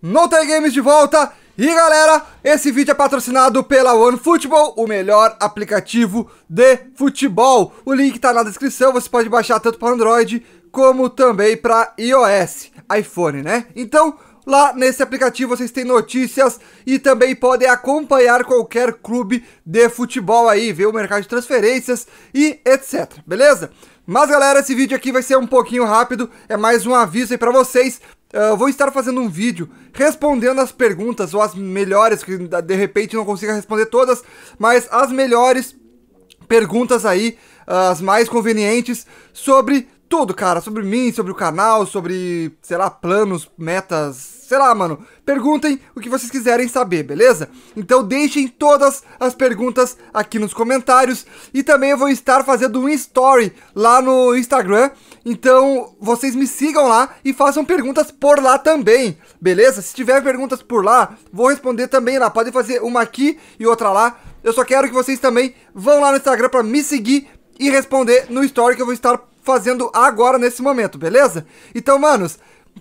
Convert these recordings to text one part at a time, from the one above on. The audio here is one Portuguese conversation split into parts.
Não games de volta. E galera, esse vídeo é patrocinado pela OneFootball, o melhor aplicativo de futebol. O link está na descrição, você pode baixar tanto para Android como também para iOS, iPhone, né? Então, Lá nesse aplicativo vocês têm notícias e também podem acompanhar qualquer clube de futebol aí, ver o mercado de transferências e etc, beleza? Mas galera, esse vídeo aqui vai ser um pouquinho rápido, é mais um aviso aí pra vocês, ah, eu vou estar fazendo um vídeo respondendo as perguntas, ou as melhores, que de repente não consiga responder todas, mas as melhores perguntas aí, ah, as mais convenientes, sobre tudo, cara, sobre mim, sobre o canal, sobre, sei lá, planos, metas, sei lá, mano. Perguntem o que vocês quiserem saber, beleza? Então deixem todas as perguntas aqui nos comentários. E também eu vou estar fazendo um story lá no Instagram. Então vocês me sigam lá e façam perguntas por lá também, beleza? Se tiver perguntas por lá, vou responder também lá. Podem fazer uma aqui e outra lá. Eu só quero que vocês também vão lá no Instagram para me seguir e responder no story que eu vou estar fazendo agora nesse momento, beleza? Então, manos,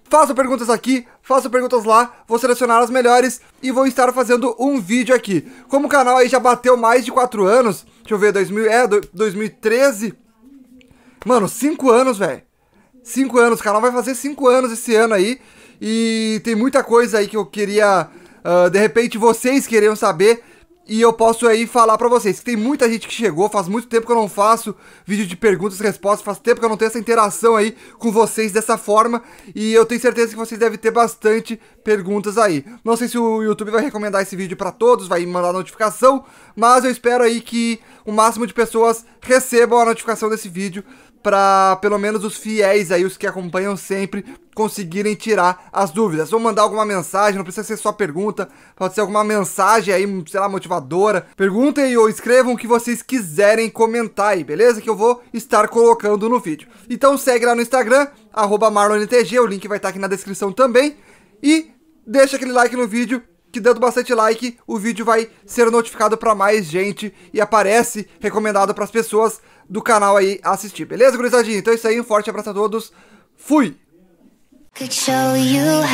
Faça perguntas aqui, faça perguntas lá, vou selecionar as melhores e vou estar fazendo um vídeo aqui. Como o canal aí já bateu mais de 4 anos, deixa eu ver, 2000, é, 2013. Mano, 5 anos, velho. 5 anos, o canal vai fazer 5 anos esse ano aí. E tem muita coisa aí que eu queria, uh, de repente vocês queriam saber e eu posso aí falar para vocês que tem muita gente que chegou, faz muito tempo que eu não faço vídeo de perguntas e respostas, faz tempo que eu não tenho essa interação aí com vocês dessa forma, e eu tenho certeza que vocês devem ter bastante perguntas aí. Não sei se o YouTube vai recomendar esse vídeo para todos, vai mandar notificação, mas eu espero aí que o máximo de pessoas recebam a notificação desse vídeo para pelo menos os fiéis aí, os que acompanham sempre, conseguirem tirar as dúvidas. Vou mandar alguma mensagem, não precisa ser só pergunta, pode ser alguma mensagem aí, sei lá, motivadora. Perguntem ou escrevam o que vocês quiserem comentar aí, beleza? Que eu vou estar colocando no vídeo. Então segue lá no Instagram, marlonntg, o link vai estar aqui na descrição também. E deixa aquele like no vídeo que dando bastante like, o vídeo vai ser notificado para mais gente e aparece recomendado para as pessoas do canal aí assistir. Beleza, gurizadinha? Então é isso aí, um forte abraço a todos. Fui. Could show you how.